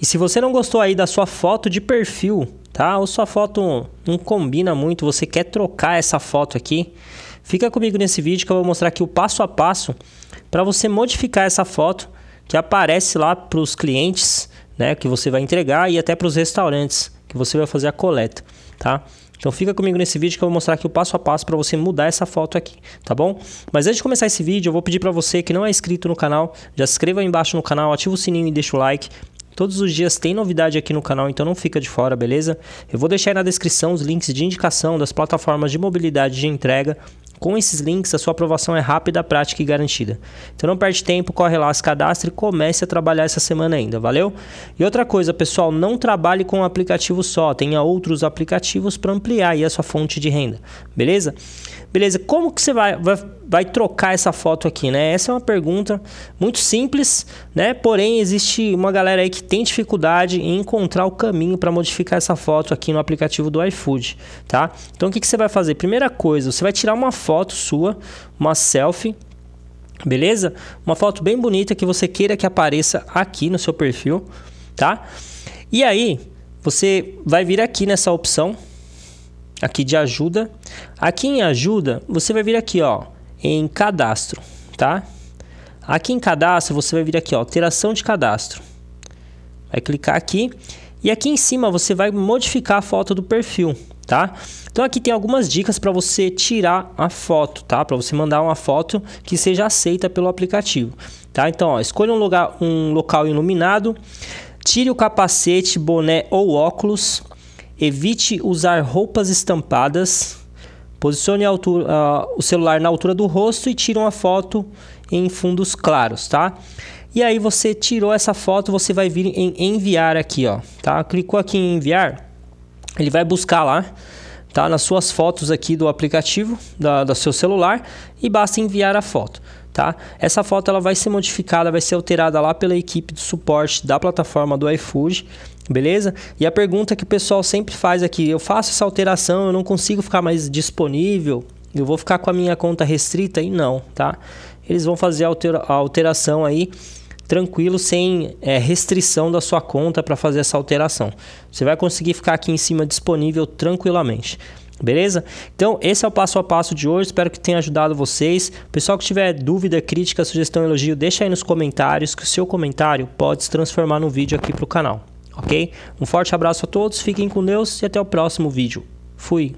E se você não gostou aí da sua foto de perfil, tá? Ou sua foto não combina muito, você quer trocar essa foto aqui, fica comigo nesse vídeo que eu vou mostrar aqui o passo a passo para você modificar essa foto que aparece lá para os clientes, né, que você vai entregar e até para os restaurantes que você vai fazer a coleta, tá? Então fica comigo nesse vídeo que eu vou mostrar aqui o passo a passo para você mudar essa foto aqui, tá bom? Mas antes de começar esse vídeo, eu vou pedir para você que não é inscrito no canal, já se inscreva aí embaixo no canal, ativa o sininho e deixa o like Todos os dias tem novidade aqui no canal, então não fica de fora, beleza? Eu vou deixar aí na descrição os links de indicação das plataformas de mobilidade de entrega. Com esses links, a sua aprovação é rápida, prática e garantida. Então não perde tempo, corre lá, se cadastre e comece a trabalhar essa semana ainda, valeu? E outra coisa, pessoal, não trabalhe com um aplicativo só, tenha outros aplicativos para ampliar aí a sua fonte de renda, beleza? Beleza, como que você vai, vai vai trocar essa foto aqui, né? Essa é uma pergunta muito simples, né? Porém, existe uma galera aí que tem dificuldade em encontrar o caminho para modificar essa foto aqui no aplicativo do iFood, tá? Então, o que, que você vai fazer? Primeira coisa, você vai tirar uma foto sua, uma selfie, beleza? Uma foto bem bonita que você queira que apareça aqui no seu perfil, tá? E aí, você vai vir aqui nessa opção, aqui de ajuda. Aqui em ajuda, você vai vir aqui, ó, em cadastro, tá? Aqui em cadastro, você vai vir aqui, ó, alteração de cadastro. Vai clicar aqui e aqui em cima você vai modificar a foto do perfil, tá? Então aqui tem algumas dicas para você tirar a foto, tá? Para você mandar uma foto que seja aceita pelo aplicativo, tá? Então, ó, escolha um lugar, um local iluminado, tire o capacete, boné ou óculos, evite usar roupas estampadas, Posicione altura, uh, o celular na altura do rosto e tire uma foto em fundos claros, tá? E aí você tirou essa foto, você vai vir em enviar aqui, ó, tá? Clicou aqui em enviar, ele vai buscar lá, tá? Nas suas fotos aqui do aplicativo, da, do seu celular e basta enviar a foto tá? Essa foto ela vai ser modificada, vai ser alterada lá pela equipe de suporte da plataforma do iFood, beleza? E a pergunta que o pessoal sempre faz aqui, eu faço essa alteração, eu não consigo ficar mais disponível, eu vou ficar com a minha conta restrita? E não, tá? Eles vão fazer a alteração aí tranquilo, sem é, restrição da sua conta para fazer essa alteração. Você vai conseguir ficar aqui em cima disponível tranquilamente. Beleza? Então, esse é o passo a passo de hoje. Espero que tenha ajudado vocês. Pessoal que tiver dúvida, crítica, sugestão, elogio, deixa aí nos comentários que o seu comentário pode se transformar num vídeo aqui para o canal. Ok? Um forte abraço a todos, fiquem com Deus e até o próximo vídeo. Fui!